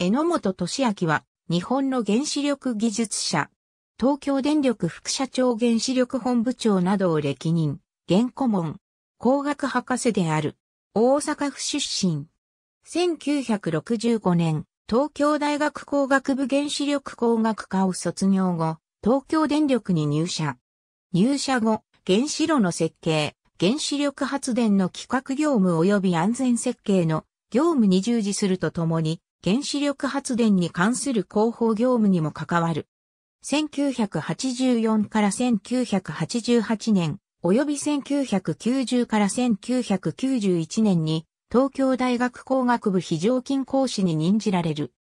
榎本俊明は、日本の原子力技術者、東京電力副社長原子力本部長などを歴任、現顧問、工学博士である、大阪府出身。1965年、東京大学工学部原子力工学科を卒業後、東京電力に入社。入社後、原子炉の設計、原子力発電の企画業務及び安全設計の業務に従事するとともに、原子力発電に関する広報業務にも関わる。1984から1988年、及び1990から1991年に東京大学工学部非常勤講師に任じられる。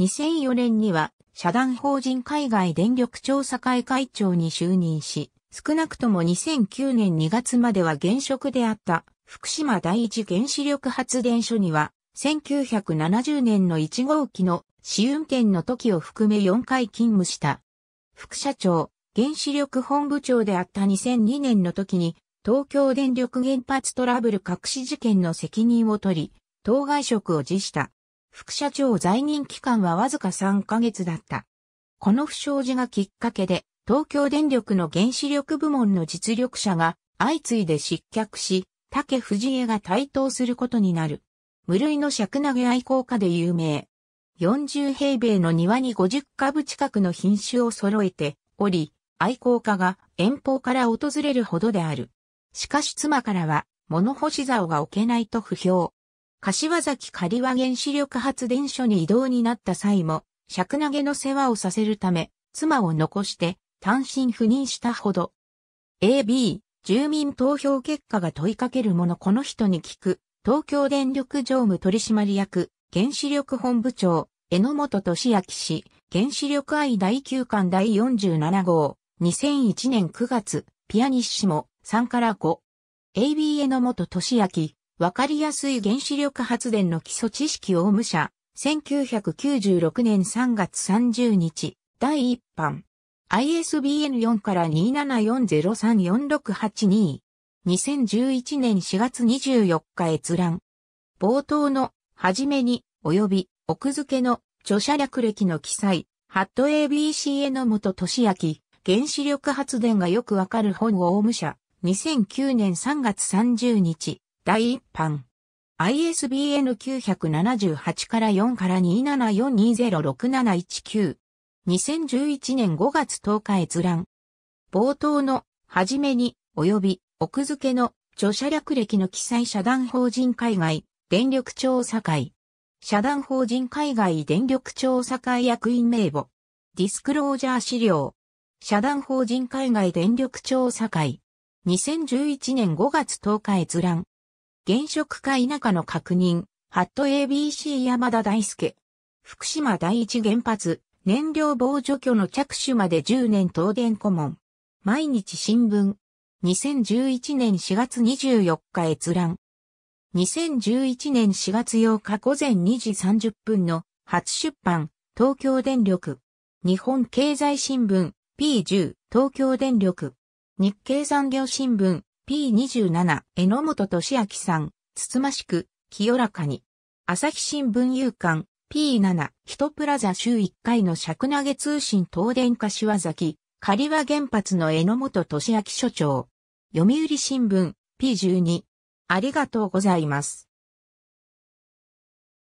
2004年には社団法人海外電力調査会会長に就任し、少なくとも2009年2月までは現職であった福島第一原子力発電所には1970年の1号機の試運転の時を含め4回勤務した。副社長、原子力本部長であった2002年の時に、東京電力原発トラブル隠し事件の責任を取り、当該職を辞した。副社長在任期間はわずか3ヶ月だった。この不祥事がきっかけで、東京電力の原子力部門の実力者が相次いで失脚し、竹藤江が台頭することになる。無類の尺投げ愛好家で有名。40平米の庭に50株近くの品種を揃えており、愛好家が遠方から訪れるほどである。しかし妻からは物干し竿が置けないと不評。柏崎刈羽原子力発電所に移動になった際も、尺投げの世話をさせるため、妻を残して単身赴任したほど。AB、住民投票結果が問いかけるものこの人に聞く、東京電力常務取締役、原子力本部長、榎本俊明氏、原子力愛第9巻第47号、2001年9月、ピアニッシモ、3から5。AB 榎本俊明、わかりやすい原子力発電の基礎知識を無者、1996年3月30日、第1版。ISBN4 から274034682。2011年4月24日閲覧。冒頭の、はじめに、及び、奥付けの、著者略歴の記載、ハット ABC への元俊明、原子力発電がよくわかる本をオウム社、2009年3月30日、第一版。ISBN 978から4から274206719。2011年5月10日閲覧。冒頭の、はじめに、及び、奥付けの著者略歴の記載社団法人海外電力調査会。社団法人海外電力調査会役員名簿。ディスクロージャー資料。社団法人海外電力調査会。2011年5月10日閲覧。現職か否かの確認。ハット ABC 山田大輔。福島第一原発、燃料防除去の着手まで10年東電顧問。毎日新聞。2011年4月24日閲覧。2011年4月8日午前2時30分の初出版、東京電力。日本経済新聞 P10 東京電力。日経産業新聞 P27 榎本俊明さん、つつましく、清らかに。朝日新聞夕刊 P7 ヒトプラザ週1回の尺投げ通信東電柏崎刈羽原発の榎本俊明所長。読売新聞 P12。ありがとうございます。